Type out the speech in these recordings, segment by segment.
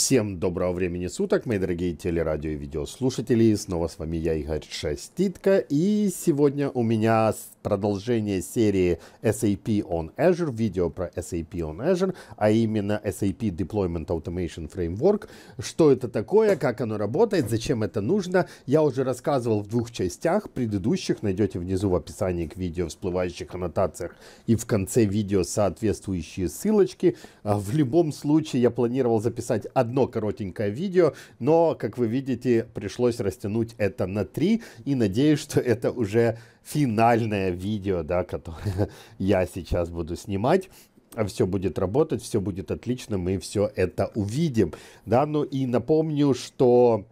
Всем доброго времени суток, мои дорогие телерадио и видеослушатели. Снова с вами я, Игорь Шеститко. И сегодня у меня продолжение серии SAP on Azure, видео про SAP on Azure, а именно SAP Deployment Automation Framework. Что это такое, как оно работает, зачем это нужно, я уже рассказывал в двух частях предыдущих. Найдете внизу в описании к видео всплывающих аннотациях и в конце видео соответствующие ссылочки. А в любом случае я планировал записать одно коротенькое видео, но, как вы видите, пришлось растянуть это на три, и надеюсь, что это уже финальное видео, да, которое я сейчас буду снимать все будет работать, все будет отлично, мы все это увидим. Да, ну и напомню, что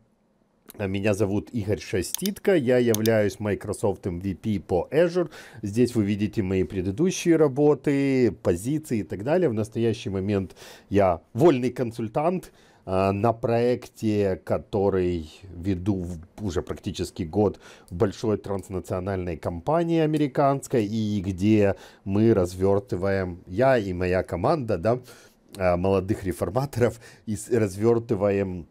меня зовут Игорь Шаститко. я являюсь Microsoft MVP по Azure. Здесь вы видите мои предыдущие работы, позиции и так далее. В настоящий момент я вольный консультант а, на проекте, который веду уже практически год в большой транснациональной компании американской, и где мы развертываем, я и моя команда, да, а, молодых реформаторов, и развертываем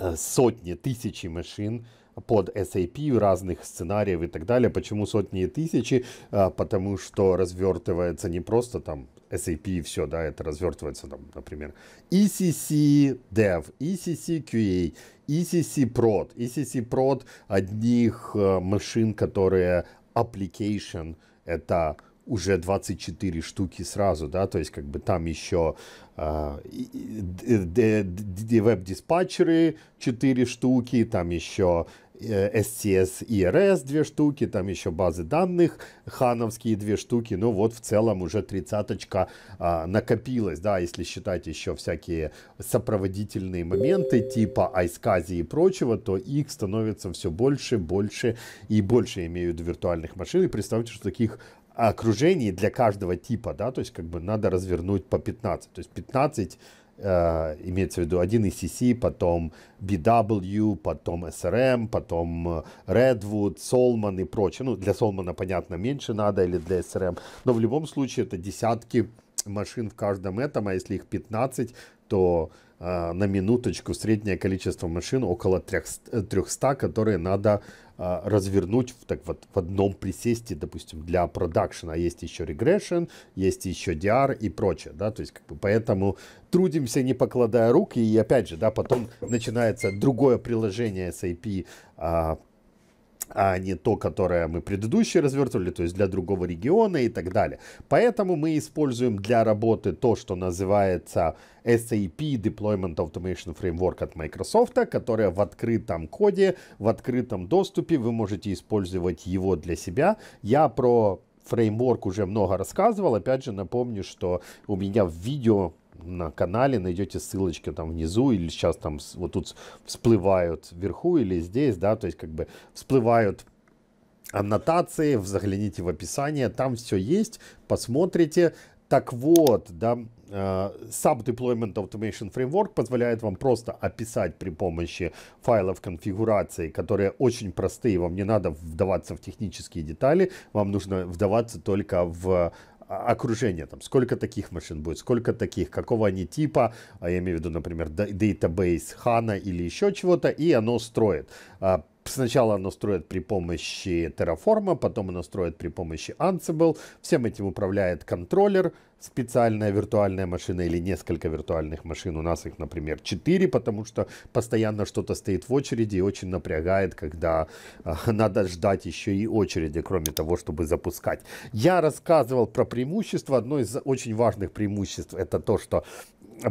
Э, сотни, тысячи машин под SAP разных сценариев и так далее. Почему сотни и тысячи? Э, потому что развертывается не просто там SAP и все, да, это развертывается там, например, ECC Dev, ECC QA, ECC Prod, ECC Prod одних э, машин, которые application, это уже 24 штуки сразу, да, то есть как бы там еще а, э, э, веб-диспатчеры 4 штуки, там еще SCS ERS 2 штуки, там еще базы данных хановские 2 штуки, ну вот в целом уже тридцаточка а, накопилась, да, если считать еще всякие сопроводительные моменты типа iSCSI и прочего, то их становится все больше, больше и больше имеют виртуальных машин, и представьте, что таких окружений для каждого типа, да, то есть как бы надо развернуть по 15, то есть 15 э, имеется в виду 1ECC, потом BW, потом SRM, эм, потом э, Redwood, Solman и прочее. Ну, для Solman, понятно, меньше надо или для SRM, эм. но в любом случае это десятки машин в каждом этом, а если их 15, то а, на минуточку среднее количество машин около 300, э, которые надо а, развернуть в, так вот, в одном присесте, допустим, для продакшена. А есть еще регрессион, есть еще DR и прочее, да, то есть как бы поэтому трудимся, не покладая рук, и опять же, да, потом начинается другое приложение SAP, а не то, которое мы предыдущие развертывали, то есть для другого региона и так далее. Поэтому мы используем для работы то, что называется SAP Deployment Automation Framework от Microsoft, которая в открытом коде, в открытом доступе, вы можете использовать его для себя. Я про фреймворк уже много рассказывал. Опять же, напомню, что у меня в видео на канале найдете ссылочки там внизу или сейчас там вот тут всплывают вверху или здесь, да, то есть как бы всплывают аннотации, загляните в описание, там все есть, посмотрите. Так вот, да, э, Sub-Deployment Automation Framework позволяет вам просто описать при помощи файлов конфигурации, которые очень простые, вам не надо вдаваться в технические детали, вам нужно вдаваться только в окружение, там, сколько таких машин будет, сколько таких, какого они типа, а я имею в виду, например, database хана или еще чего-то, и оно строит. А, Сначала оно строит при помощи Terraform, потом оно строит при помощи Ansible. Всем этим управляет контроллер, специальная виртуальная машина или несколько виртуальных машин. У нас их, например, 4, потому что постоянно что-то стоит в очереди и очень напрягает, когда э, надо ждать еще и очереди, кроме того, чтобы запускать. Я рассказывал про преимущества. Одно из очень важных преимуществ это то, что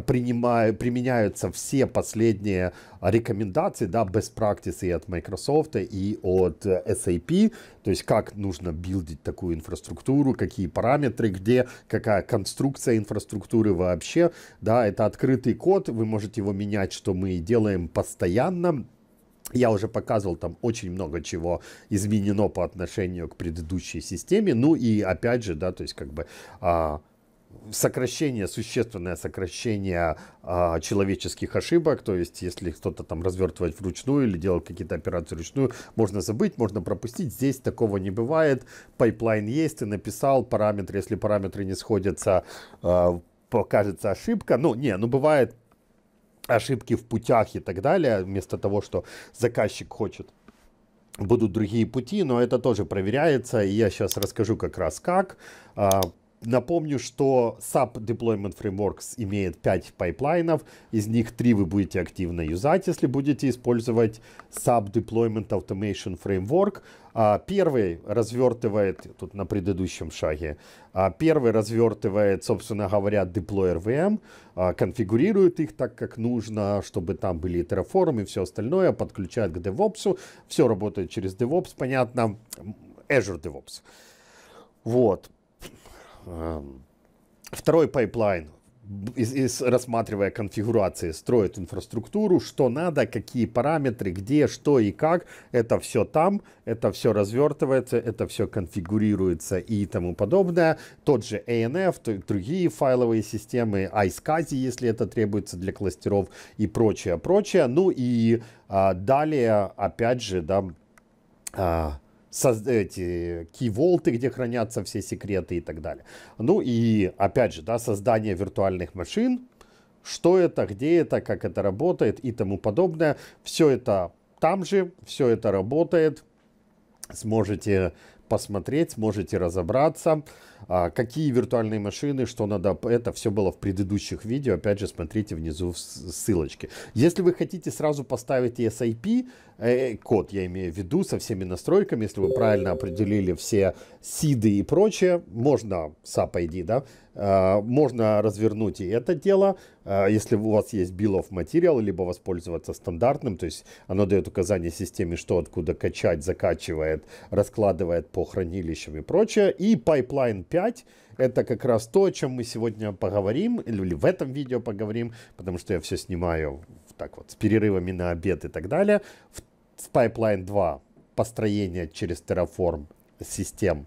принимаю, применяются все последние рекомендации, да, best practices и от Microsoft, и от э, SAP, то есть как нужно билдить такую инфраструктуру, какие параметры, где, какая конструкция инфраструктуры вообще, да, это открытый код, вы можете его менять, что мы делаем постоянно, я уже показывал, там очень много чего изменено по отношению к предыдущей системе. Ну и опять же, да, то есть как бы... А, сокращение, существенное сокращение а, человеческих ошибок, то есть если кто-то там развертывать вручную или делать какие-то операции вручную, можно забыть, можно пропустить, здесь такого не бывает, пайплайн есть, ты написал параметры, если параметры не сходятся, а, покажется ошибка, ну не, ну бывает ошибки в путях и так далее, вместо того, что заказчик хочет будут другие пути, но это тоже проверяется, и я сейчас расскажу как раз как. А, Напомню, что SAP Deployment Frameworks имеет 5 пайплайнов, из них 3 вы будете активно юзать, если будете использовать SAP Deployment Automation Framework. А, первый развертывает, тут на предыдущем шаге, а, первый развертывает, собственно говоря, Deployer VM, а, конфигурирует их так, как нужно, чтобы там были Terraform и все остальное, подключает к DevOps, все работает через DevOps, понятно, Azure DevOps. Вот. Второй пайплайн, из, из, рассматривая конфигурации, строит инфраструктуру, что надо, какие параметры, где, что и как. Это все там, это все развертывается, это все конфигурируется и тому подобное. Тот же ANF, другие файловые системы, iSCSI, если это требуется для кластеров и прочее, прочее. Ну и а, далее, опять же, да, а, эти киволты, где хранятся все секреты и так далее. Ну и опять же, да, создание виртуальных машин, что это, где это, как это работает и тому подобное. Все это там же, все это работает сможете посмотреть, сможете разобраться, а, какие виртуальные машины, что надо. Это все было в предыдущих видео. Опять же, смотрите внизу в ссылочке. Если вы хотите сразу поставить SIP э, э, код я имею в виду, со всеми настройками, если вы правильно определили все сиды и прочее, можно SAP ID, да, Э, можно развернуть и это дело, э, если у вас есть bill of material, либо воспользоваться стандартным, то есть оно дает указание системе, что откуда качать, закачивает, раскладывает по хранилищам и прочее. И Pipeline 5 это как раз то, о чем мы сегодня поговорим, или в этом видео поговорим, потому что я все снимаю так вот с перерывами на обед и так далее. В, в Pipeline 2 построение через Terraform систем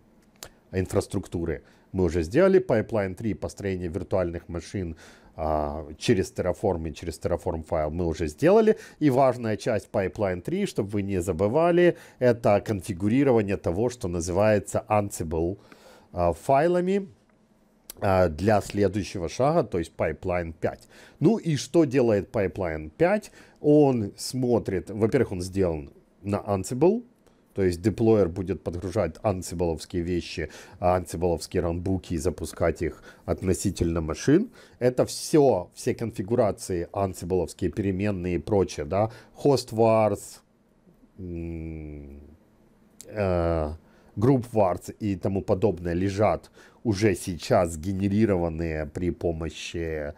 инфраструктуры – мы уже сделали Pipeline 3, построение виртуальных машин а, через Terraform и через Terraform файл мы уже сделали. И важная часть Pipeline 3, чтобы вы не забывали, это конфигурирование того, что называется Ansible а, файлами а, для следующего шага, то есть Pipeline 5. Ну и что делает Pipeline 5? Он смотрит, во-первых, он сделан на Ansible, то есть деплоер будет подгружать ансиболовские вещи, а ансиболовские ранбуки и запускать их относительно машин. Это все, все конфигурации ансиболовские, переменные и прочее, да. Host wars, э, групп и тому подобное лежат уже сейчас генерированные при помощи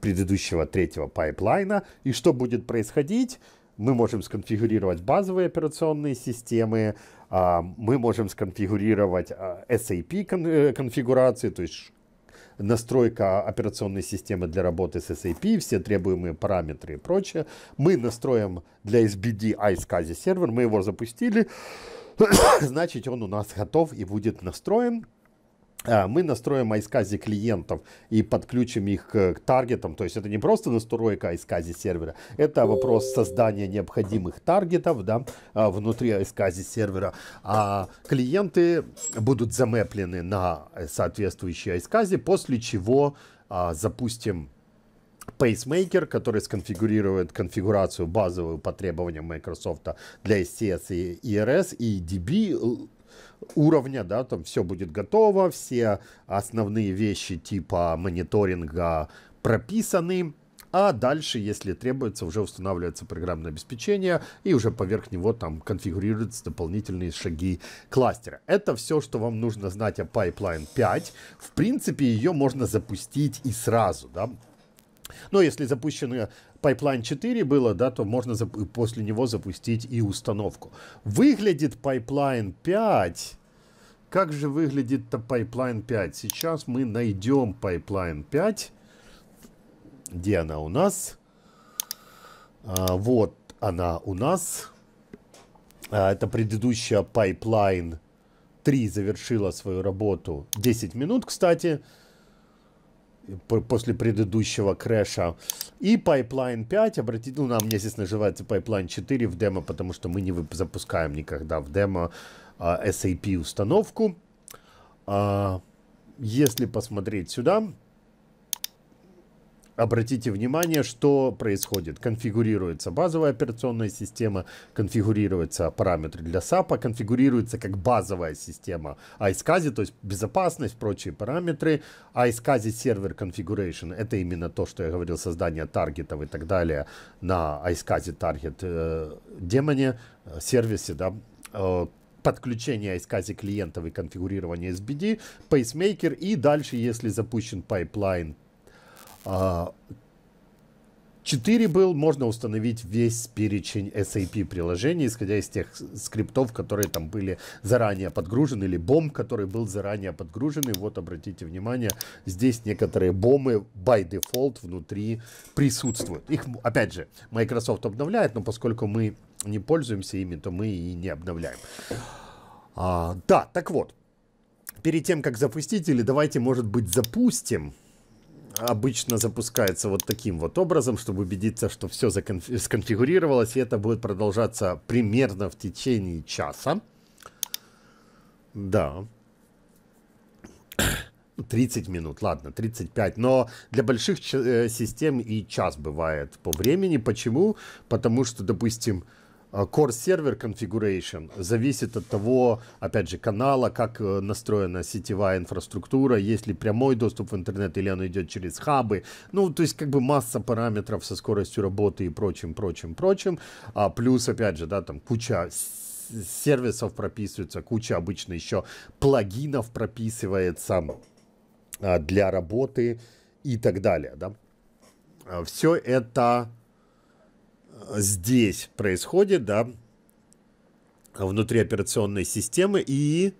предыдущего третьего пайплайна. И что будет происходить? мы можем сконфигурировать базовые операционные системы, а, мы можем сконфигурировать а, SAP э, конфигурации, то есть настройка операционной системы для работы с SAP, все требуемые параметры и прочее. Мы настроим для SBD iSCSI сервер, мы его запустили, значит он у нас готов и будет настроен. А, мы настроим iSCSI клиентов и подключим их к таргетам. То есть это не просто настройка iSCSI сервера, это вопрос создания необходимых таргетов да, а, внутри iSCSI сервера. А клиенты будут замеплены на соответствующие iSCSI, после чего а, запустим Pacemaker, который сконфигурирует конфигурацию базовую по требованиям Microsoft для SCS и ERS и DB уровня, да, там все будет готово, все основные вещи типа мониторинга прописаны, а дальше, если требуется, уже устанавливается программное обеспечение, и уже поверх него там конфигурируются дополнительные шаги кластера. Это все, что вам нужно знать о Pipeline 5. В принципе, ее можно запустить и сразу, да. Но если запущено Pipeline 4 было, да, то можно после него запустить и установку. Выглядит Pipeline 5 как же выглядит-то Pipeline 5? Сейчас мы найдем Pipeline 5. Где она у нас? А, вот она у нас. А, это предыдущая Pipeline 3 завершила свою работу 10 минут, кстати, после предыдущего крэша. И Pipeline 5, обратите, ну, у меня, естественно, называется Pipeline 4 в демо, потому что мы не запускаем никогда в демо Э, SAP установку. А, если посмотреть сюда, обратите внимание, что происходит. Конфигурируется базовая операционная система, конфигурируются параметры для SAP, конфигурируется как базовая система iSCSI, то есть безопасность, прочие параметры. iSCSI server configuration — это именно то, что я говорил, создание таргетов и так далее на iSCSI target э, демоне, э, сервисе, да, э, подключение SCSI клиентов и конфигурирование SBD, пейсмейкер и дальше, если запущен пайплайн а, 4 был, можно установить весь перечень SAP приложений, исходя из тех скриптов, которые там были заранее подгружены, или бом, который был заранее подгружен. И вот обратите внимание, здесь некоторые бомы by default внутри присутствуют. Их, опять же, Microsoft обновляет, но поскольку мы не пользуемся ими, то мы и не обновляем. А, да, так вот, перед тем, как запустить, или давайте, может быть, запустим обычно запускается вот таким вот образом, чтобы убедиться, что все сконфигурировалось, и это будет продолжаться примерно в течение часа. Да. 30 минут, ладно, 35. Но для больших э, систем и час бывает по времени. Почему? Потому что, допустим, Э, Core Server Configuration зависит от того, опять же, канала, как э, настроена сетевая инфраструктура, есть ли прямой доступ в интернет или оно идет через хабы. Ну, то есть как бы масса параметров со скоростью работы и прочим, прочим, прочим. А плюс, опять же, да, там куча сервисов прописывается, куча обычно еще плагинов прописывается а, для работы и так далее, да. Э, Все это здесь происходит, да, внутри операционной системы и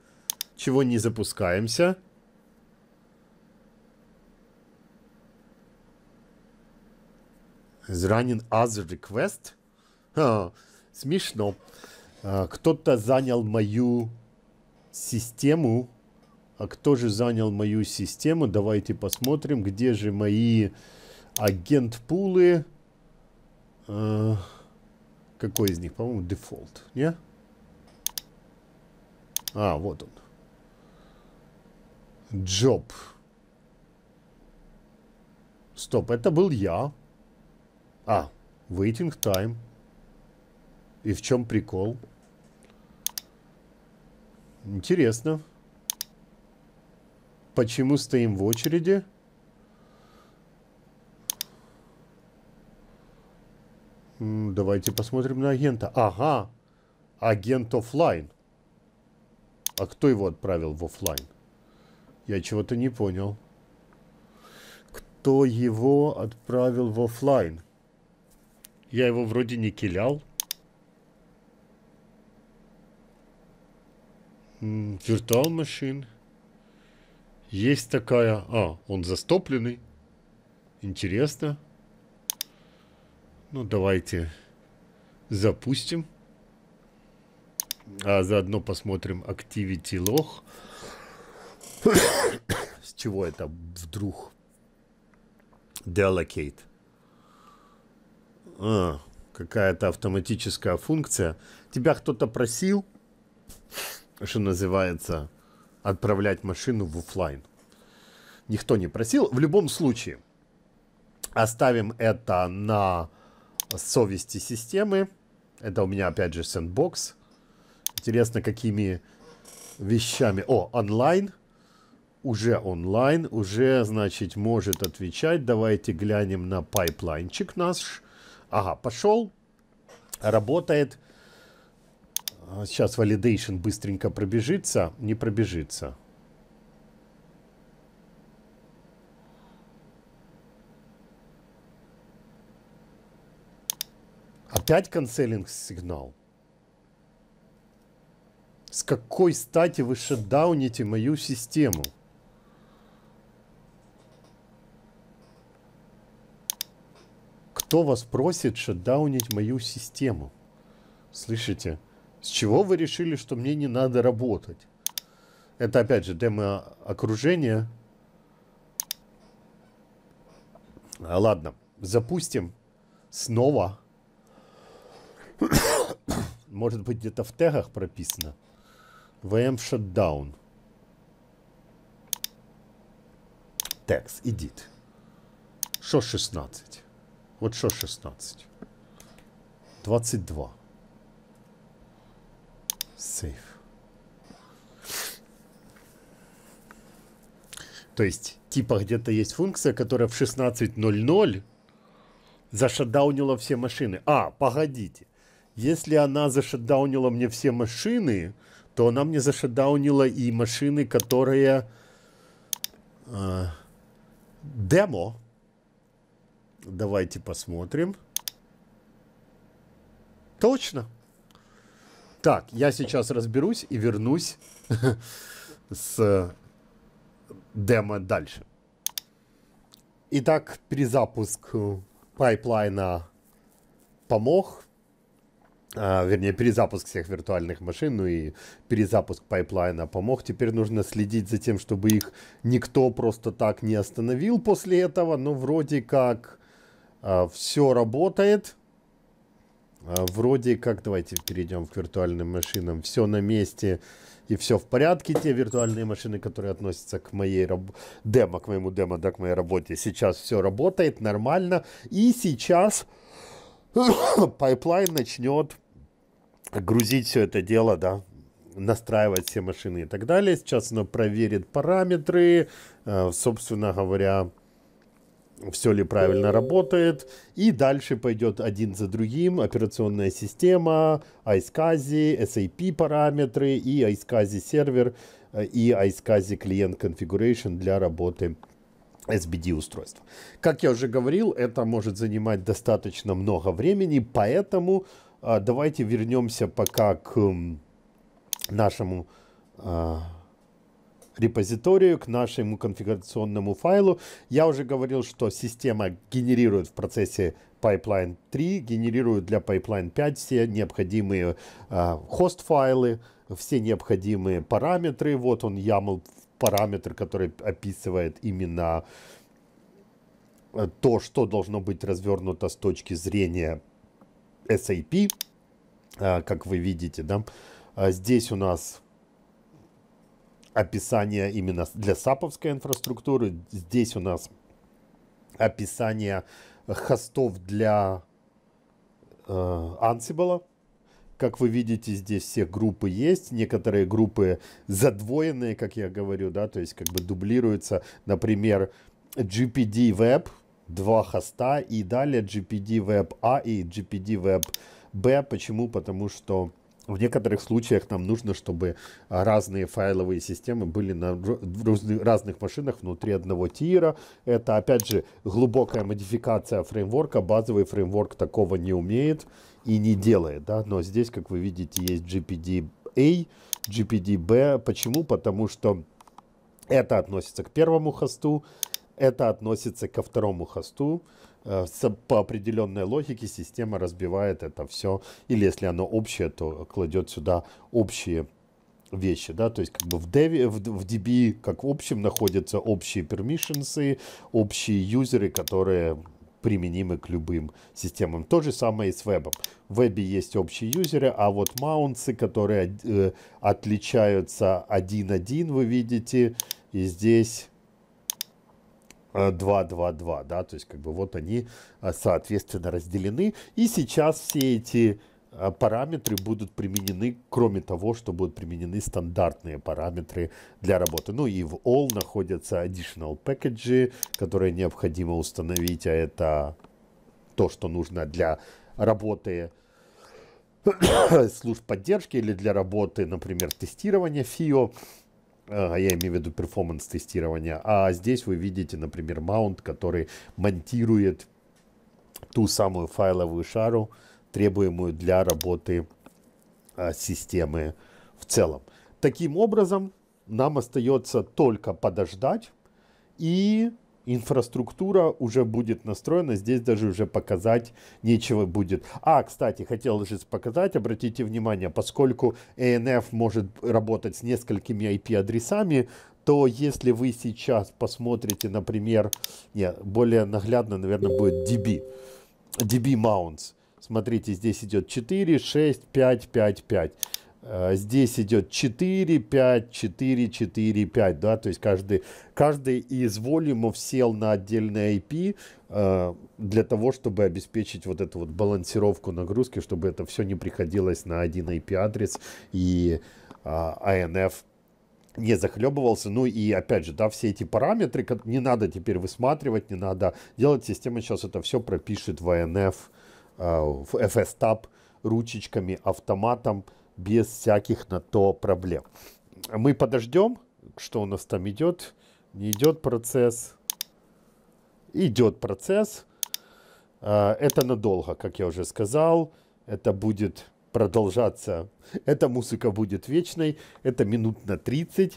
чего не запускаемся. Is running other request? Ха, смешно. А, кто-то занял мою систему. А кто же занял мою систему? Давайте посмотрим, где же мои агент-пулы. Э, какой из них? По-моему, дефолт. Не? А, вот он. Джоб. Стоп, это был я. А, waiting time. И в чем прикол? Интересно. Почему стоим в очереди? Давайте посмотрим на агента. Ага, агент офлайн. А кто его отправил в офлайн? Я чего-то не понял. Кто его отправил в офлайн? Я его вроде не килял. Виртуал машин. Есть такая... А, он застопленный. Интересно. Ну, давайте запустим. А заодно посмотрим Activity Log. С чего это вдруг? Delegate. А, какая-то автоматическая функция. Тебя кто-то просил, что называется, отправлять машину в офлайн. Никто не просил. В любом случае, оставим это на совести системы. Это у меня опять же сэндбокс. Интересно, какими вещами... О, онлайн. Уже онлайн, уже, значит, может отвечать. Давайте глянем на пайплайнчик наш. Ага, пошел. Работает. Сейчас validation быстренько пробежится. Не пробежится. Опять канцелинг сигнал. С какой стати вы шатдауните мою систему? Кто вас просит шатдаунить мою систему? Слышите? С чего вы решили, что мне не надо работать? Это опять же демо окружение. А, ладно, запустим снова. Может быть, где-то в тегах прописано. VM Shutdown. Текс, edit. Що 16? От що 16? 22. Сейф. То есть, типа где-то есть функция, которая в 16.00 зашадаунила все машины. А, погодите. Если она зашатдаунила мне все машины, то она мне зашатдаунила и машины, которые... Э, демо. Давайте посмотрим. Точно. Так, я сейчас разберусь и вернусь с э, демо дальше. Итак, перезапуск э, пайплайна помог. А, вернее, перезапуск всех виртуальных машин, ну и перезапуск пайплайна помог. Теперь нужно следить за тем, чтобы их никто просто так не остановил после этого, но ну, вроде как а, все работает. А, вроде как, давайте перейдем к виртуальным машинам, все на месте и все в порядке. Те виртуальные машины, которые относятся к моей раб... демо, к моему демо, да, к моей работе, сейчас все работает нормально. И сейчас пайплайн начнет грузить все это дело, да, настраивать все машины и так далее. Сейчас оно проверит параметры, э, собственно говоря, все ли правильно работает. И дальше пойдет один за другим операционная система, iSCSI, SAP параметры и iSCSI сервер э, и iSCSI клиент configuration для работы SBD устройства. Как я уже говорил, это может занимать достаточно много времени, поэтому э, давайте вернемся пока к э, нашему э, репозиторию, к нашему конфигурационному файлу. Я уже говорил, что система генерирует в процессе Pipeline 3, генерирует для Pipeline 5 все необходимые а, хост-файлы, все необходимые параметры. Вот он YAML параметр, который описывает именно э, то, что должно быть развернуто с точки зрения SAP, э, как вы видите, да. А здесь у нас описание именно для саповской инфраструктуры. Здесь у нас описание хостов для э, Ansible. Как вы видите, здесь все группы есть. Некоторые группы задвоенные, как я говорю, да, то есть как бы дублируются. Например, GPD Web, два хоста, и далее GPD Web A и GPD Web B. Почему? Потому что в некоторых случаях нам нужно, чтобы разные файловые системы были на разных машинах внутри одного тира. Это, опять же, глубокая модификация фреймворка. Базовый фреймворк такого не умеет и не делает. Да? Но здесь, как вы видите, есть GPD-A, GPD-B. Почему? Потому что это относится к первому хосту, это относится ко второму хосту. Э, по определенной логике система разбивает это все, или если оно общее, то кладет сюда общие вещи, да, то есть как бы в, DB, в, в DB как в общем находятся общие permissions, общие юзеры, которые применимы к любым системам. То же самое и с вебом. В вебе есть общие юзеры, а вот маунсы которые э, отличаются один вы видите, и здесь 2, 2, 2, да, то есть как бы вот они э, соответственно разделены. И сейчас все эти э, параметры будут применены, кроме того, что будут применены стандартные параметры для работы. Ну и в all находятся additional packages, которые необходимо установить, а это то, что нужно для работы служб поддержки или для работы, например, тестирования FIO. А, я имею в виду перформанс-тестирования, а здесь вы видите, например, маунт, который монтирует ту самую файловую шару, требуемую для работы а, системы в целом. Таким образом, нам остается только подождать и инфраструктура уже будет настроена, здесь даже уже показать нечего будет. А, кстати, хотел же показать, обратите внимание, поскольку ANF может работать с несколькими IP-адресами, то если вы сейчас посмотрите, например, нет, более наглядно, наверное, будет DB, DB Mounts. Смотрите, здесь идет 4, 6, 5, 5, 5. Э, здесь идет 4, 5, 4, 4, 5, да, то есть каждый, каждый из волюмов сел на отдельный IP э, для того, чтобы обеспечить вот эту вот балансировку нагрузки, чтобы это все не приходилось на один IP-адрес и а, э, INF не захлебывался. Ну и опять же, да, все эти параметры не надо теперь высматривать, не надо делать. Система сейчас это все пропишет в INF, э, в FS-Tab ручечками, автоматом без всяких на то проблем. Мы подождем, что у нас там идет, не идет процесс. Идет процесс. А, это надолго, как я уже сказал. Это будет продолжаться. Эта музыка будет вечной. Это минут на 30.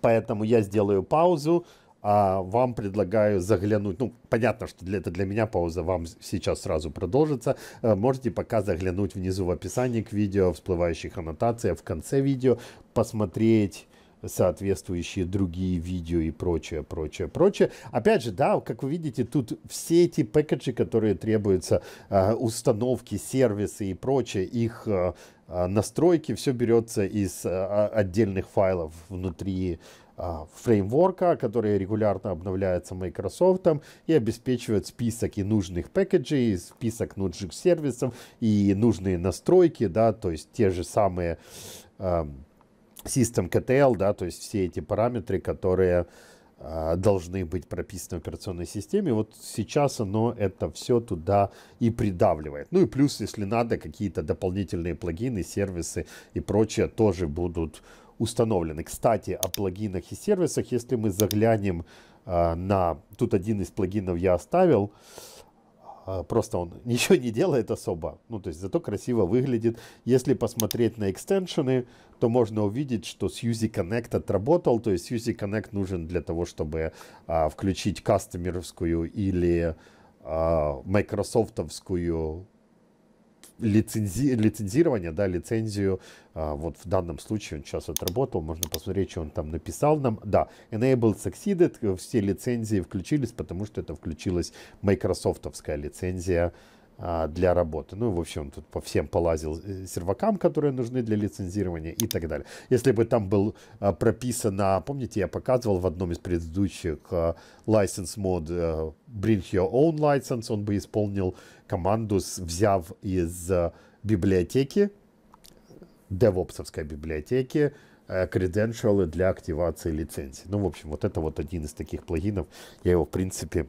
Поэтому я сделаю паузу, а вам предлагаю заглянуть. Ну, понятно, что для, это для меня пауза вам сейчас сразу продолжится. Э, можете пока заглянуть внизу в описании к видео, всплывающих аннотация, в конце видео посмотреть соответствующие другие видео и прочее, прочее, прочее. Опять же, да, как вы видите, тут все эти пэкэджи, которые требуются, э, установки, сервисы и прочее, их э, э настройки, все берется из э, отдельных файлов внутри а, фреймворка, который регулярно обновляется Microsoft и обеспечивает список и нужных пакетжей, список нужных сервисов и нужные настройки, да, то есть те же самые э, System KTL, да, то есть все эти параметры, которые э, должны быть прописаны в операционной системе. Вот сейчас оно это все туда и придавливает. Ну и плюс, если надо, какие-то дополнительные плагины, сервисы и прочее тоже будут установлены. Кстати, о плагинах и сервисах, если мы заглянем а, на... Тут один из плагинов я оставил, а, просто он ничего не делает особо, ну то есть зато красиво выглядит. Если посмотреть на экстеншены, то можно увидеть, что Suzy Connect отработал, то есть Suzy Connect нужен для того, чтобы э, включить кастомеровскую или э, майкрософтовскую лицензи, лицензирование, да, лицензию, а, вот в данном случае он сейчас отработал, можно посмотреть, что он там написал нам, да, enabled succeeded, э, все лицензии включились, потому что это включилась майкрософтовская лицензия, а, для работы. Ну, в общем, тут по всем полазил э, сервакам, которые нужны для лицензирования и так далее. Если бы там был а, прописано, помните, я показывал в одном из предыдущих а, license mod э, bring your own license, он бы исполнил команду, взяв из э, библиотеки, девопсовской библиотеки, креденшалы для активации лицензии. Ну, в общем, вот это вот один из таких плагинов. Я его, в принципе,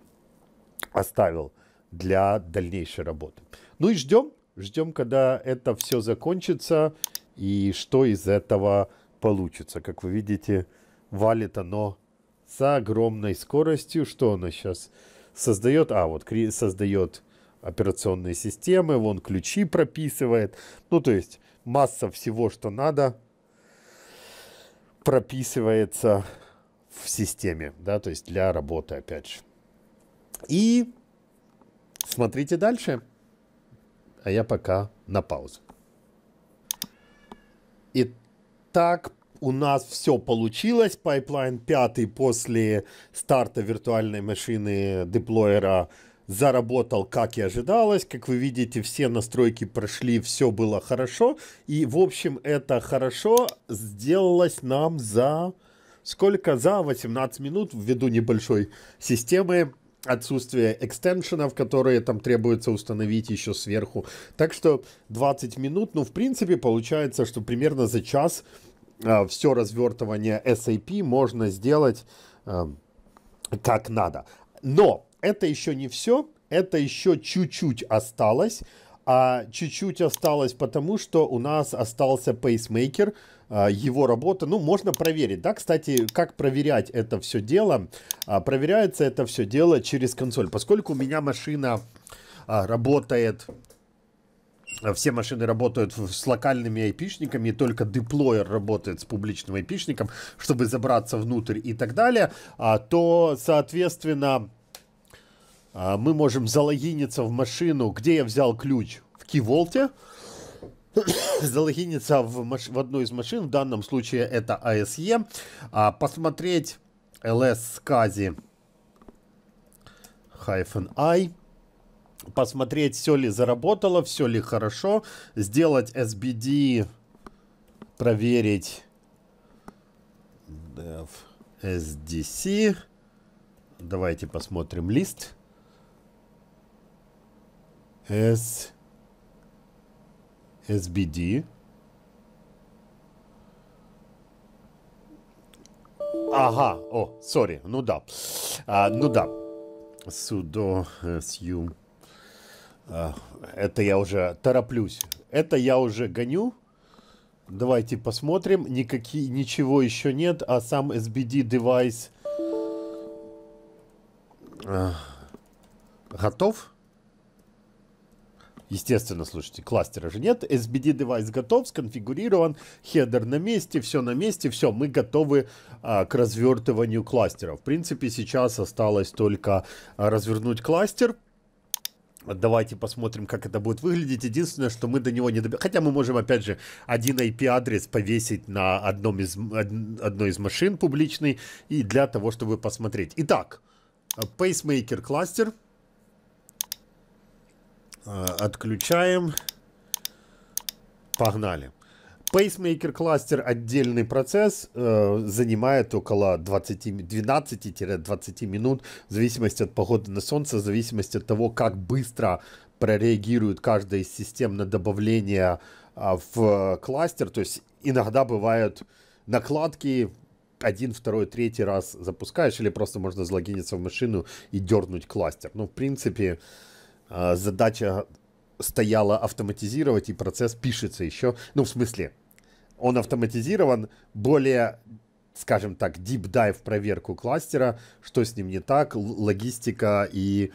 оставил для дальнейшей работы. Ну и ждем, ждем, когда это все закончится и что из этого получится. Как вы видите, валит оно с огромной скоростью. Что оно сейчас создает? А, вот создает операционные системы, вон ключи прописывает. Ну, то есть масса всего, что надо, прописывается в системе, да, то есть для работы, опять же. И Смотрите дальше. А я пока на паузу. Итак, у нас все получилось. Пайплайн 5 после старта виртуальной машины деплоера заработал, как и ожидалось. Как вы видите, все настройки прошли, все было хорошо. И, в общем, это хорошо сделалось нам за... Сколько? За 18 минут ввиду небольшой системы отсутствие экстеншенов, которые там требуется установить еще сверху. Так что 20 минут, ну, в принципе, получается, что примерно за час э, а, все развертывание SAP можно сделать э, как надо. Но это еще не все, это еще чуть-чуть осталось а чуть-чуть осталось потому, что у нас остался пейсмейкер, а, его работа, ну, можно проверить, да, кстати, как проверять это все дело, а, проверяется это все дело через консоль, поскольку у меня машина а, работает все машины работают с локальными айпишниками, только деплоер работает с публичным айпишником, чтобы забраться внутрь и так далее, то, соответственно, а мы можем залогиниться в машину. Где я взял ключ? В Киволте. залогиниться в, маш... в одну из машин, в данном случае это АСЕ. А, посмотреть LS скази hyphen i посмотреть, все ли заработало, все ли хорошо, сделать SBD, проверить dev Давайте посмотрим лист. S, SBD. Ага, о, сори, ну да. А, ну да. Судо э, сью. А, это я уже тороплюсь. Это я уже гоню. Давайте посмотрим. Никакие, ничего еще нет, а сам SBD девайс а, готов? Естественно, слушайте, кластера же нет. SBD девайс готов, сконфигурирован, хедер на месте, все на месте, все, мы готовы а, к развертыванию кластера. В принципе, сейчас осталось только а, развернуть кластер, Давайте посмотрим, как это будет выглядеть. Единственное, что мы до него не доберемся. Хотя мы можем, опять же, один IP-адрес повесить на одном из, од... одной из машин публичный и для того, чтобы посмотреть. Итак, Pacemaker кластер. Э, отключаем. Погнали. Pacemaker кластер отдельный процесс, э, занимает около 12-20 минут, в зависимости от погоды на солнце, в зависимости от того, как быстро прореагирует каждая из систем на добавление э, в кластер. То есть иногда бывают накладки, один, второй, третий раз запускаешь, или просто можно залогиниться в машину и дернуть кластер. Ну, в принципе, э, а, задача стояла автоматизировать, и процесс пишется еще. Ну, в смысле, он автоматизирован, более, скажем так, deep dive проверку кластера, что с ним не так, логистика и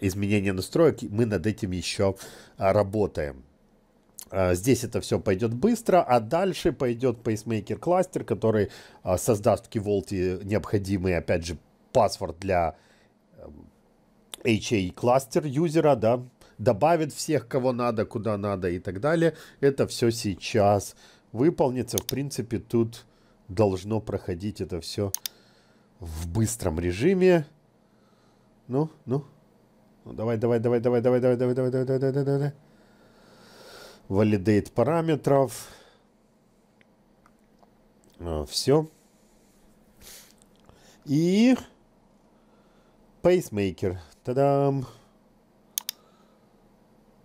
изменение настроек, мы над этим еще а, работаем. А, здесь это все пойдет быстро, а дальше пойдет pacemaker кластер, который создаст в Kivolt необходимый, опять же, паспорт для эм, HA кластер юзера, да, добавит всех, кого надо, куда надо и так далее. Это все сейчас выполнится. В принципе, тут должно проходить это все в быстром режиме. Ну, ну. Ну, давай, давай, давай, давай, давай, давай, давай, давай, давай, давай, давай, давай. давай, давай, Валидейт параметров. Все. И пейсмейкер. Та-дам!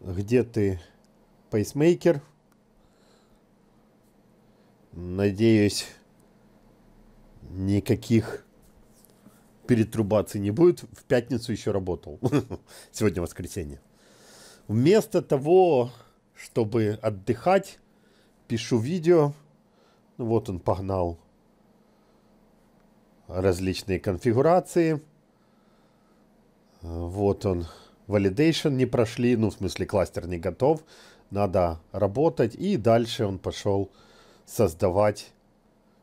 Где ты, пейсмейкер? Надеюсь, никаких перетрубаций не будет. В пятницу еще работал. Сегодня воскресенье. Вместо того, чтобы отдыхать, пишу видео. Вот он погнал различные конфигурации. Вот он. Validation не прошли, ну, в смысле, кластер не готов. Надо работать. И дальше он пошел создавать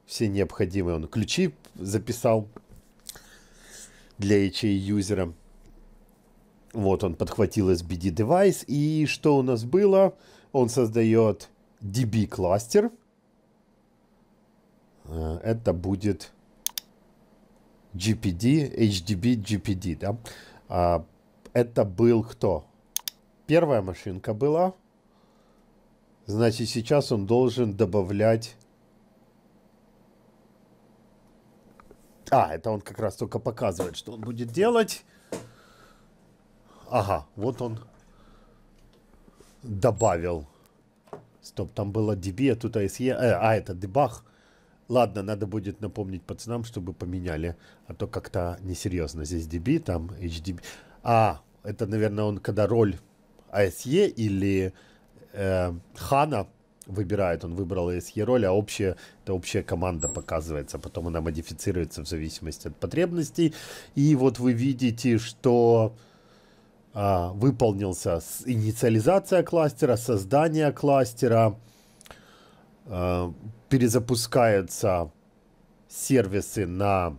все необходимые. Он ключи записал для HA юзера. Вот он подхватил SBD девайс. И что у нас было? Он создает DB кластер. Э, это будет GPD, HDB, GPD, да? А, это был кто? Первая машинка была. Значит, сейчас он должен добавлять... А, это он как раз только показывает, что он будет делать. Ага, вот он добавил. Стоп, там было DB, а тут ASE. А э, а, это дебах. Ладно, надо будет напомнить пацанам, чтобы поменяли, а то как-то несерьезно. Здесь DB, там HDB. А, это, наверное, он когда роль ASE а или э, Хана выбирает, он выбрал ASE а роль, а общая, это общая команда показывается, а потом она модифицируется в зависимости от потребностей. И вот вы видите, что э, выполнился инициализация кластера, создание кластера, э, перезапускаются сервисы на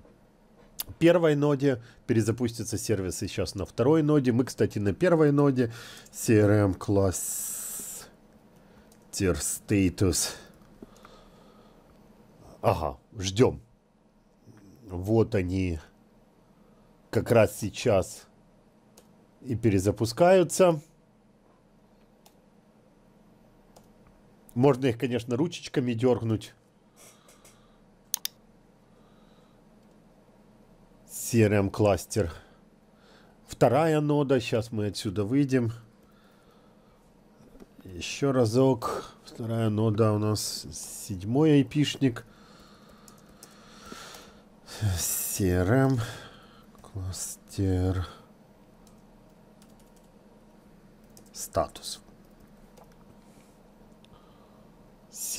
первой ноде, перезапустятся сервисы сейчас на второй ноде. Мы, кстати, на первой ноде CRM класс tier status. Ага, ждем. Вот они как раз сейчас и перезапускаются. Можно их, конечно, ручечками дергнуть. CRM кластер. Вторая нода. Сейчас мы отсюда выйдем. Еще разок. Вторая нода у нас седьмой айпишник. CRM кластер. Статус.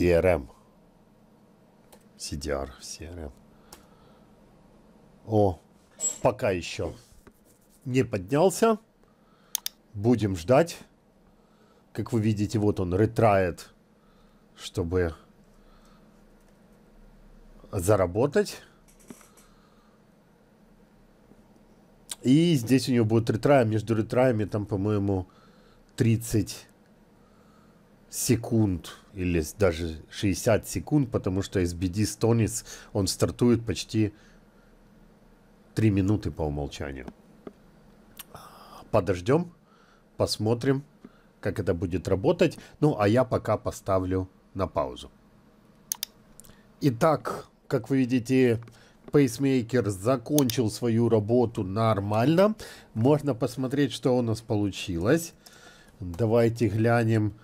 CRM. CDR, CRM. О, пока еще не поднялся. Будем ждать. Как вы видите, вот он ретрает, чтобы заработать. И здесь у него будет ретрай. Между ретраями там, по-моему, 30 секунд или даже 60 секунд, потому что SBD Стонец, он стартует почти 3 минуты по умолчанию. Подождем, посмотрим, как это будет работать. Ну, а я пока поставлю на паузу. Итак, как вы видите, пейсмейкер закончил свою работу нормально. Можно посмотреть, что у нас получилось. Давайте глянем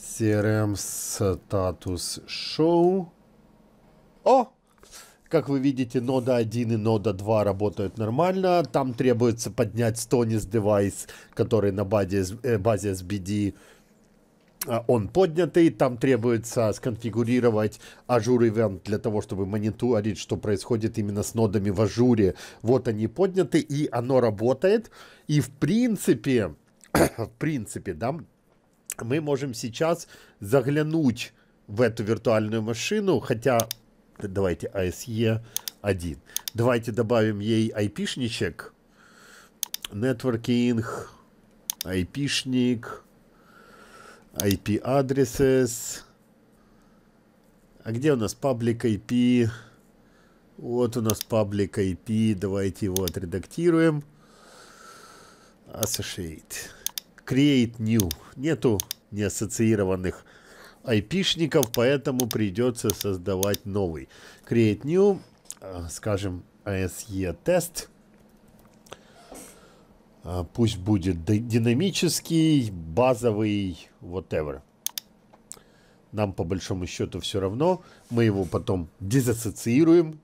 CRM статус шоу. О! Как вы видите, нода 1 и нода 2 работают нормально. Там требуется поднять Stonis девайс, который на базе, э, базе SBD а, он поднятый, там требуется сконфигурировать Azure Event для того, чтобы мониторить, что происходит именно с нодами в ажуре. Вот они подняты, и оно работает. И в принципе, в принципе, да, мы можем сейчас заглянуть в эту виртуальную машину, хотя давайте ASE1. А давайте добавим ей айпишничек. Networking, айпишник, IP addresses. А где у нас public IP? Вот у нас public IP. Давайте его отредактируем. Associate create new. Нету неассоциированных айпишников, поэтому придется создавать новый. Create new, э, скажем, ASE тест. Э, пусть будет динамический, базовый, whatever. Нам по большому счету все равно. Мы его потом дезассоциируем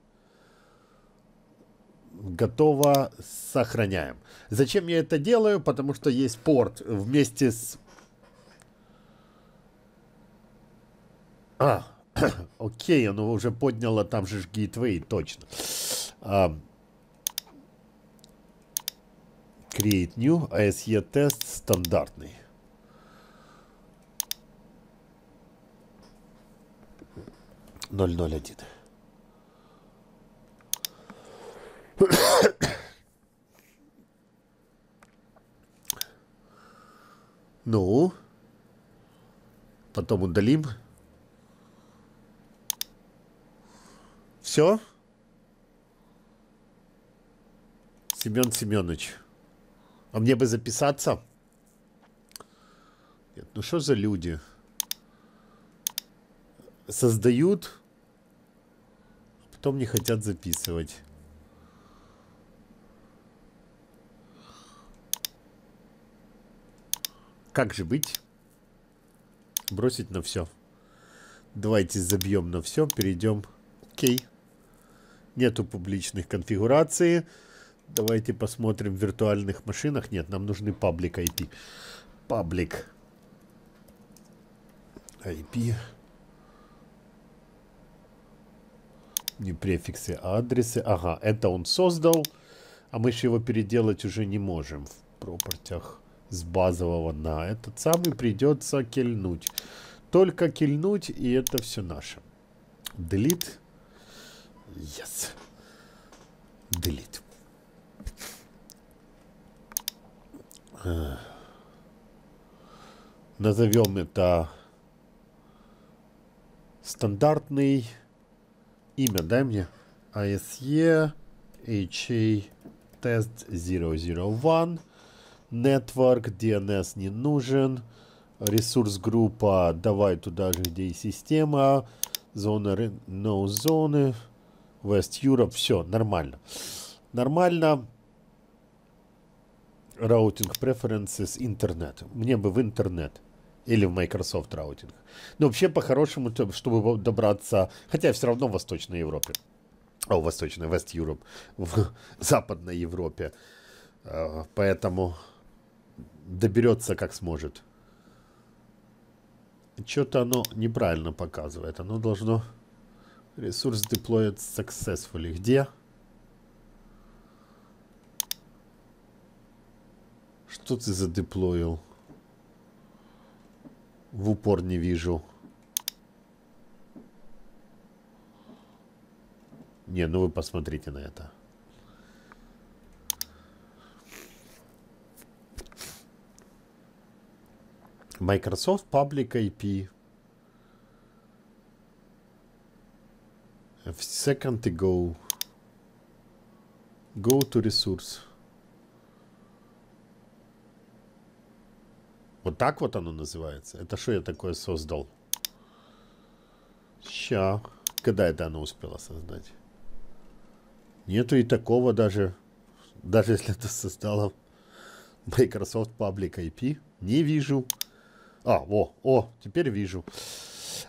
готово, сохраняем. Зачем я это делаю? Потому что есть порт вместе с... А, окей, оно уже подняло, там же гейтвей, точно. Um, create new, ASE тест стандартный. Ноль ноль один. Ну, потом удалим. Все? Семен Семенович, а мне бы записаться? Нет, ну что за люди? Создают, а потом не хотят записывать. Как же быть? Бросить на все. Давайте забьем на все, перейдем. Окей. Нету публичных конфигураций. Давайте посмотрим в виртуальных машинах. Нет, нам нужны паблик IP. Паблик IP. Не префиксы, а адресы. Ага, это он создал, а мы же его переделать уже не можем в пропортях с базового на этот самый придется кельнуть Только кельнуть и это все наше. Delete. Yes. Delete. Назовем это стандартный имя, дай мне. ASE HA Test 001 Network, DNS не нужен. Ресурс группа, давай туда же, где и система. Зона, no зоны. West Europe, все, нормально. Нормально. Раутинг preferences, интернет. Мне бы в интернет или в Microsoft раутинг. Но ну, вообще, по-хорошему, чтобы добраться, хотя все равно в Восточной Европе, о, Восточной, West Europe, в Западной Европе, э, поэтому доберется как сможет. Что-то оно неправильно показывает. Оно должно... Ресурс deployed successfully. Где? Что ты задеплоил? В упор не вижу. Не, ну вы посмотрите на это. Microsoft Public IP. Second to go. Go to resource. Вот так вот оно называется? Это что я такое создал? Ща. Когда это оно успело создать? Нету и такого даже. Даже если это создало Microsoft Public IP. Не вижу. А, о, о, теперь вижу.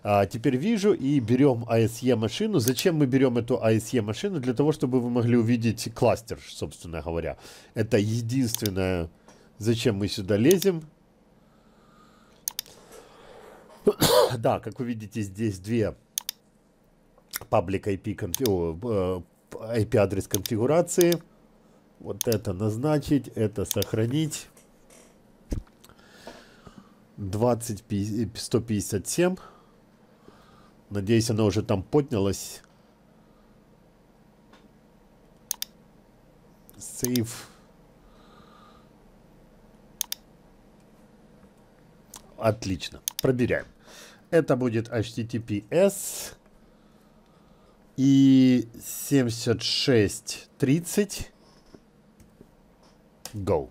А, теперь вижу и берем ASE а машину. Зачем мы берем эту ASE а машину? Для того, чтобы вы могли увидеть кластер, собственно говоря. Это единственное, зачем мы сюда лезем. да, как вы видите, здесь две паблик IP, IP э, адрес конфигурации. Вот это назначить, это сохранить. 20 157. Надеюсь, она уже там поднялась. Сейф. Отлично. Проверяем. Это будет HTTPS и 7630. Go.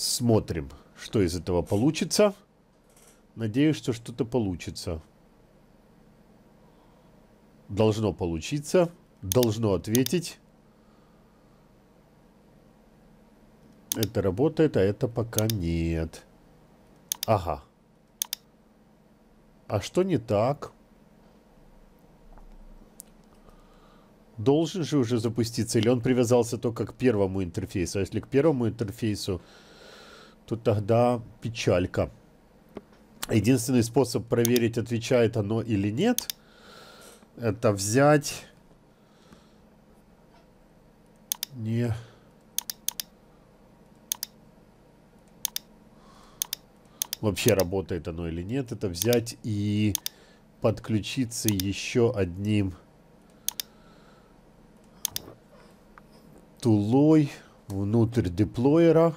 Смотрим, что из этого получится. Надеюсь, что что-то получится. Должно получиться. Должно ответить. Это работает, а это пока нет. Ага. А что не так? Должен же уже запуститься, или он привязался только к первому интерфейсу. А если к первому интерфейсу то тогда печалька. Единственный способ проверить, отвечает оно или нет, это взять не вообще работает оно или нет, это взять и подключиться еще одним тулой внутрь деплоера.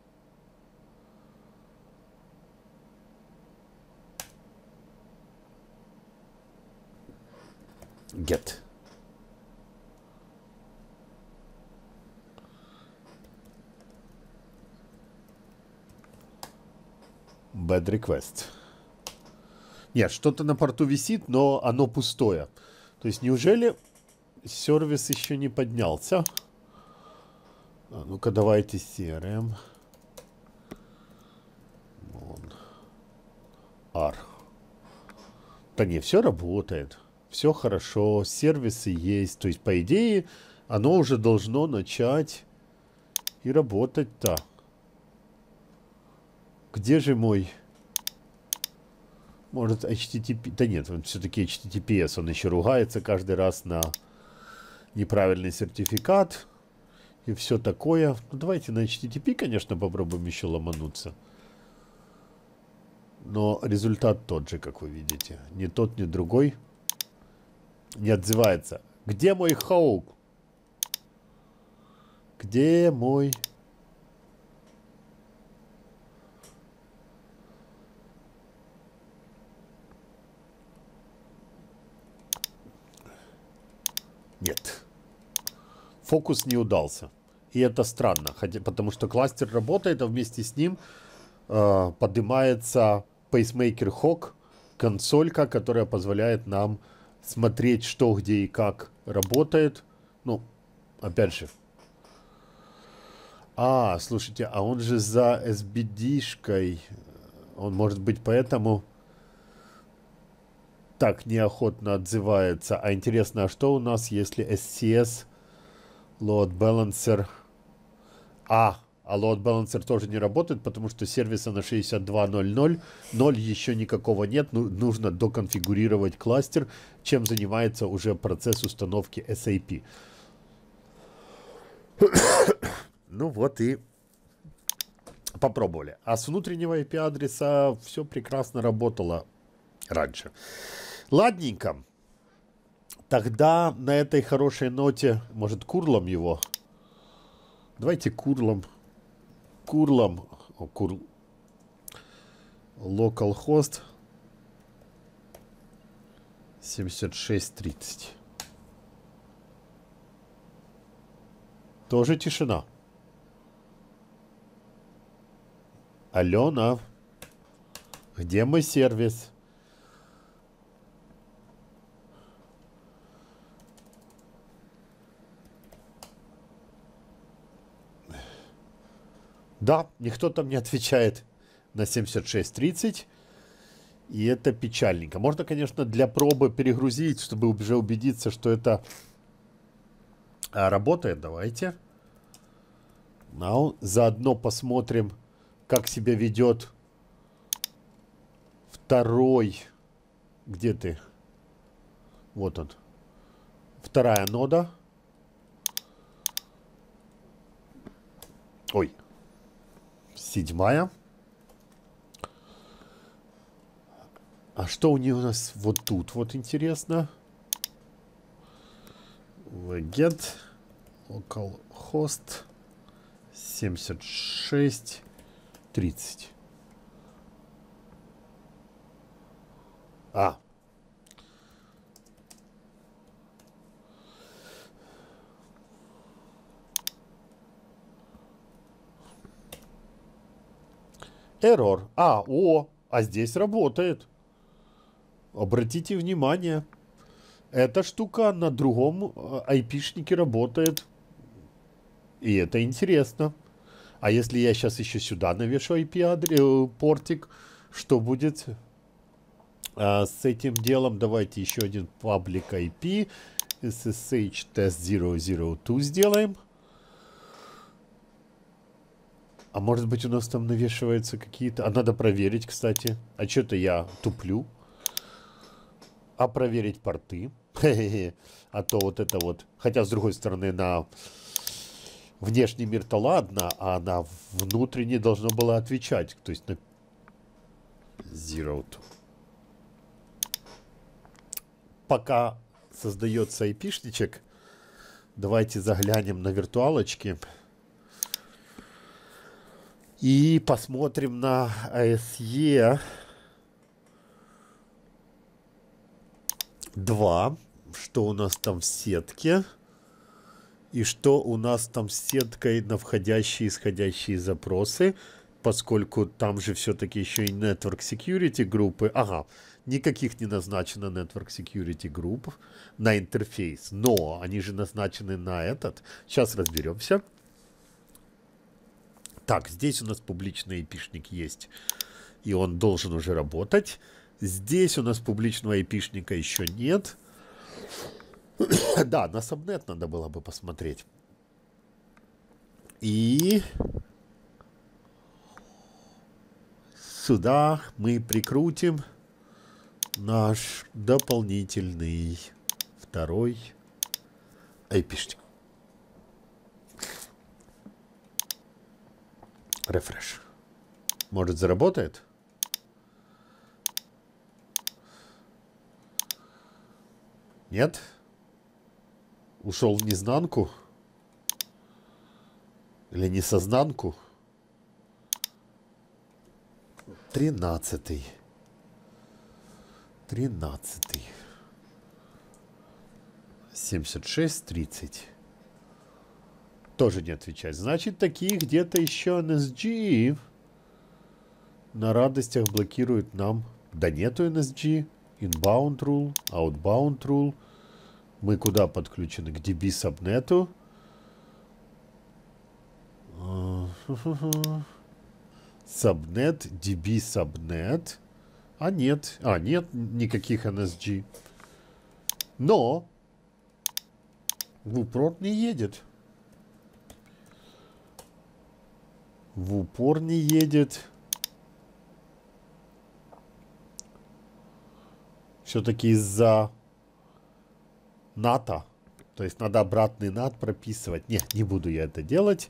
get. Bad request. Нет, что-то на порту висит, но оно пустое. То есть неужели сервис еще не поднялся? А, Ну-ка давайте CRM. Вон. R. Да не, все работает все хорошо, сервисы есть. То есть, по идее, оно уже должно начать и работать так. Где же мой... Может, HTTP... Да нет, он все-таки HTTPS. Он еще ругается каждый раз на неправильный сертификат и все такое. Ну, давайте на HTTP, конечно, попробуем еще ломануться. Но результат тот же, как вы видите. Ни тот, ни другой. Не отзывается. Где мой хаук? Где мой... Нет. Фокус не удался. И это странно, хотя, потому что кластер работает, а вместе с ним э, поднимается пейсмейкер Хок, консолька, которая позволяет нам смотреть, что, где и как работает. Ну, опять же. А, слушайте, а он же за SBD-шкой. Он, может быть, поэтому так неохотно отзывается. А интересно, а что у нас, если SCS, Load Balancer... А, а load balancer тоже не работает, потому что сервиса на 62.0.0 0 еще никакого нет. Ну, нужно доконфигурировать кластер, чем занимается уже процесс установки SAP. ну вот и попробовали. А с внутреннего IP-адреса все прекрасно работало раньше. Ладненько. Тогда на этой хорошей ноте, может, курлом его? Давайте курлом курлом, кур, localhost 7630. Тоже тишина. Алена, где мой сервис? Да, никто там не отвечает на 76.30. И это печальненько. Можно, конечно, для пробы перегрузить, чтобы уже убедиться, что это а, работает. Давайте. Now. Заодно посмотрим, как себя ведет второй... Где ты? Вот он. Вторая нода. Ой, седьмая. А что у нее у нас вот тут? Вот интересно. Legend local host 76 30. А, Error. А, о, а здесь работает. Обратите внимание. Эта штука на другом э, айпишнике работает. И это интересно. А если я сейчас еще сюда навешу IP-портик, э, что будет а, с этим делом? Давайте еще один public IP SSH test 002 сделаем. А может быть у нас там навешиваются какие-то... А надо проверить, кстати. А что-то я туплю. А проверить порты. А то вот это вот... Хотя, с другой стороны, на внешний мир-то ладно, а на внутренний должно было отвечать. То есть на... Zero two. Пока создается айпишничек, давайте заглянем на виртуалочки. И посмотрим на ASE 2, что у нас там в сетке. И что у нас там с сеткой на входящие и исходящие запросы, поскольку там же все-таки еще и Network Security группы. Ага, никаких не назначено Network Security групп на интерфейс, но они же назначены на этот. Сейчас разберемся. Так, здесь у нас публичный айпишник есть, и он должен уже работать. Здесь у нас публичного айпишника еще нет. да, на сабнет надо было бы посмотреть. И сюда мы прикрутим наш дополнительный второй айпишник. Рефреш. Может, заработает? Нет? Ушел в незнанку? Или не сознанку? Тринадцатый. Тринадцатый. Семьдесят шесть, тридцать. Тоже не отвечает. Значит, такие где-то еще NSG на радостях блокируют нам. Да нету NSG. Inbound rule, outbound rule. Мы куда подключены? К DB subnet. Subnet, DB subnet. А нет, а нет никаких NSG. Но Вупрот не едет. в упор не едет. Все-таки из-за НАТО. То есть надо обратный НАТ прописывать. Нет, не буду я это делать.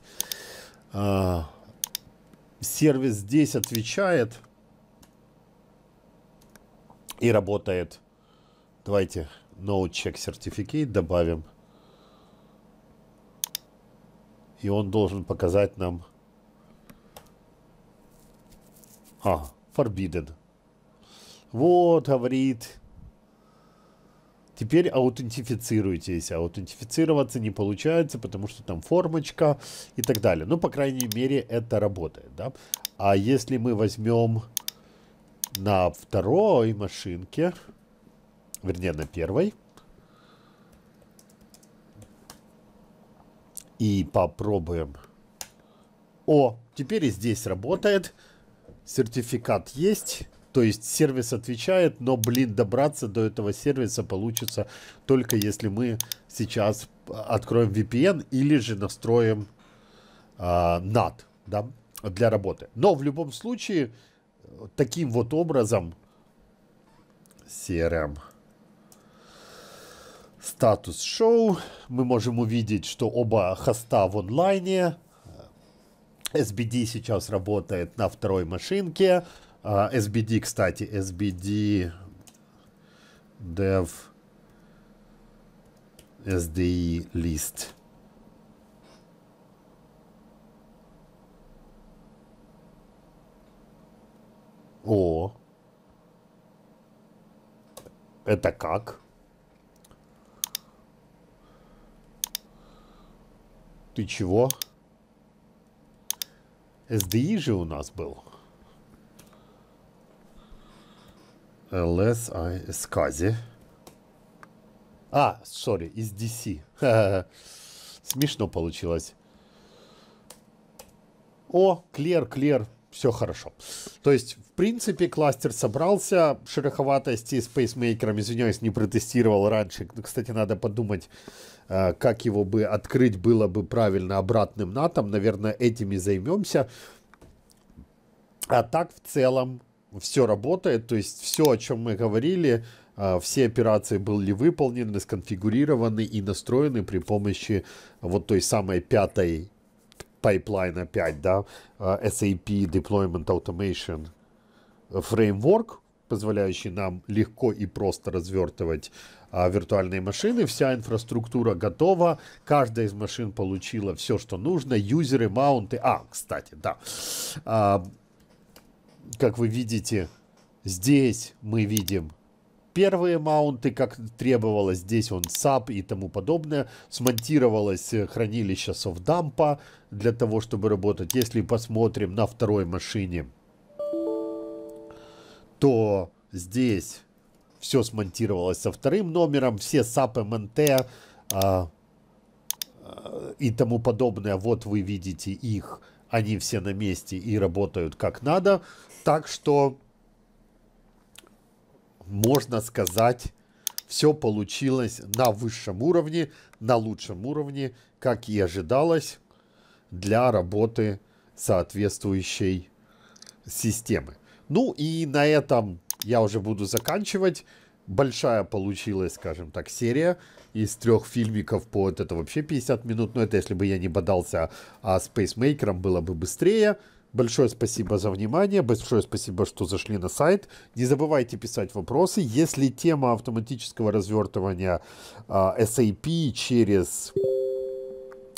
А, сервис здесь отвечает и работает. Давайте no check сертификат добавим. И он должен показать нам А, forbidden. Вот, говорит. Теперь аутентифицируйтесь. А аутентифицироваться не получается, потому что там формочка и так далее. Ну, по крайней мере, это работает, да. А если мы возьмем на второй машинке, вернее, на первой, и попробуем. О, теперь и здесь работает. Работает. Сертификат есть. То есть сервис отвечает, но, блин, добраться до этого сервиса получится только если мы сейчас откроем VPN или же настроим э, а, NAT да, для работы. Но в любом случае, таким вот образом CRM статус шоу мы можем увидеть, что оба хоста в онлайне, SBD сейчас работает на второй машинке. SBD, а, кстати, SBD dev SDE list. О, это как? Ты чего? SDI же у нас был. LSI SCSI. А, сори, из DC. Смешно получилось. О, Клер, Клер, все хорошо. То есть, в принципе, кластер собрался. Шероховатости с пейсмейкером, извиняюсь, не протестировал раньше. Кстати, надо подумать, а, как его бы открыть было бы правильно обратным натом, наверное, этими займемся. А так в целом все работает, то есть все, о чем мы говорили, а, все операции были выполнены, сконфигурированы и настроены при помощи вот той самой пятой пайплайн опять, да, а, SAP Deployment Automation Framework, позволяющий нам легко и просто развертывать а виртуальные машины, вся инфраструктура готова, каждая из машин получила все, что нужно, юзеры, маунты, а, кстати, да, а, как вы видите, здесь мы видим первые маунты, как требовалось, здесь он SAP и тому подобное. Смонтировалось э, хранилище софтдампа для того, чтобы работать. Если посмотрим на второй машине, то здесь все смонтировалось со вторым номером, все SAP МНТ а, а, и тому подобное. Вот вы видите их, они все на месте и работают как надо. Так что можно сказать, все получилось на высшем уровне, на лучшем уровне, как и ожидалось для работы соответствующей системы. Ну и на этом я уже буду заканчивать. Большая получилась, скажем так, серия из трех фильмиков по вот это вообще 50 минут. Но ну, это если бы я не бодался а спейсмейкером, было бы быстрее. Большое спасибо за внимание, большое спасибо, что зашли на сайт. Не забывайте писать вопросы. Если тема автоматического развертывания а, SAP через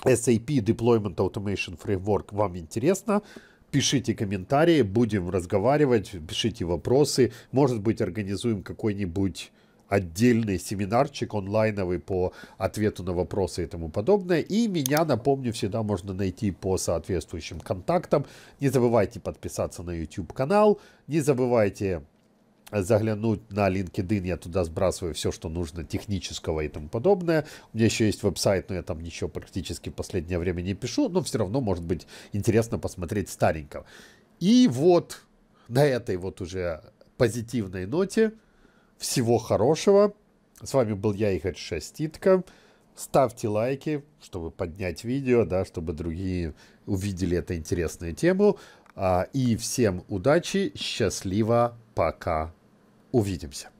SAP Deployment Automation Framework вам интересна, пишите комментарии, будем разговаривать, пишите вопросы. Может быть, организуем какой-нибудь отдельный семинарчик онлайновый по ответу на вопросы и тому подобное. И меня, напомню, всегда можно найти по соответствующим контактам. Не забывайте подписаться на YouTube канал, не забывайте заглянуть на LinkedIn, я туда сбрасываю все, что нужно технического и тому подобное. У меня еще есть веб-сайт, но я там ничего практически в последнее время не пишу, но все равно может быть интересно посмотреть старенького. И вот на этой вот уже позитивной ноте всего хорошего. С вами был я, Игорь Шаститко. Ставьте лайки, чтобы поднять видео, да, чтобы другие увидели эту интересную тему. А, и всем удачи, счастливо, пока. Увидимся.